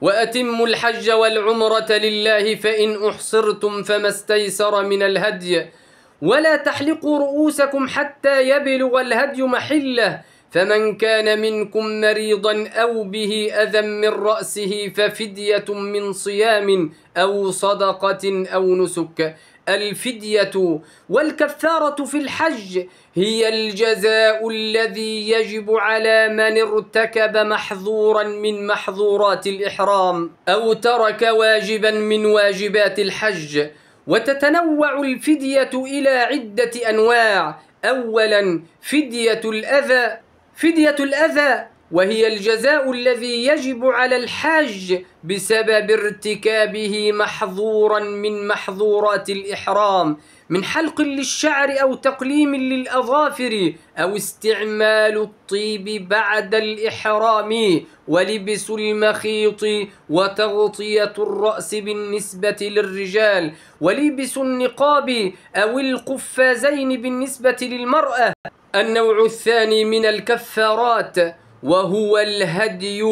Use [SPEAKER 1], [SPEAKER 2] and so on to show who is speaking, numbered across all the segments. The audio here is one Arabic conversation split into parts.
[SPEAKER 1] وأتموا الحج والعمرة لله فإن أحصرتم فما استيسر من الهدي ولا تحلقوا رؤوسكم حتى يبلغ الهدي محله فمن كان منكم مريضا أو به أذى من رأسه ففدية من صيام أو صدقة أو نسك الفدية والكفارة في الحج هي الجزاء الذي يجب على من ارتكب محظورا من محظورات الإحرام أو ترك واجبا من واجبات الحج وتتنوع الفدية إلى عدة أنواع أولا فدية الأذى فدية الأذى وهي الجزاء الذي يجب على الحاج بسبب ارتكابه محظورا من محظورات الإحرام من حلق للشعر أو تقليم للأظافر أو استعمال الطيب بعد الإحرام ولبس المخيط وتغطية الرأس بالنسبة للرجال ولبس النقاب أو القفازين بالنسبة للمرأة النوع الثاني من الكفارات وهو الهدي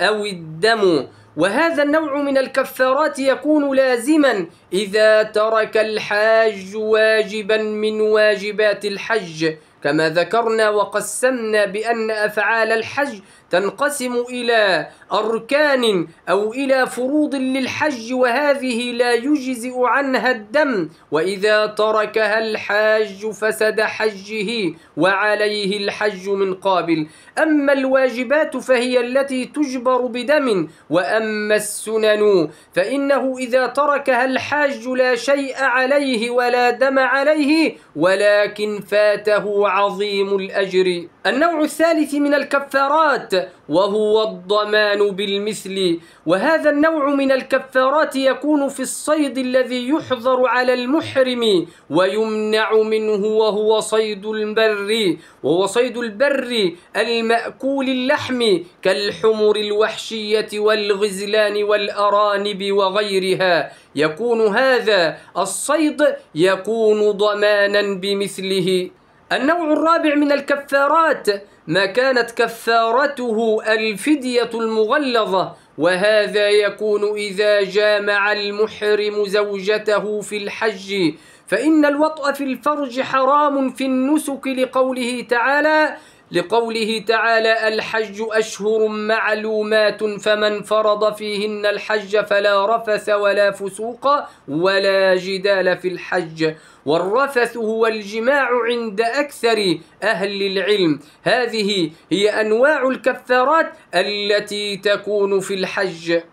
[SPEAKER 1] أو الدم وهذا النوع من الكفارات يكون لازما إذا ترك الحاج واجبا من واجبات الحج كما ذكرنا وقسمنا بأن أفعال الحج تنقسم إلى أركان أو إلى فروض للحج وهذه لا يجزئ عنها الدم وإذا تركها الحاج فسد حجه وعليه الحج من قابل أما الواجبات فهي التي تجبر بدم وأما السنن فإنه إذا تركها الحاج لا شيء عليه ولا دم عليه ولكن فاته عظيم الأجر النوع الثالث من الكفارات وهو الضمان بالمثل وهذا النوع من الكفارات يكون في الصيد الذي يحظر على المحرم ويمنع منه وهو صيد البر وهو صيد البر المأكول اللحم كالحمر الوحشية والغزلان والأرانب وغيرها يكون هذا الصيد يكون ضمانا بمثله النوع الرابع من الكفارات ما كانت كفارته الفدية المغلظة وهذا يكون إذا جامع المحرم زوجته في الحج فإن الوطأ في الفرج حرام في النسك لقوله تعالى لقوله تعالى الحج أشهر معلومات فمن فرض فيهن الحج فلا رفث ولا فسوق ولا جدال في الحج والرفث هو الجماع عند أكثر أهل العلم هذه هي أنواع الكفارات التي تكون في الحج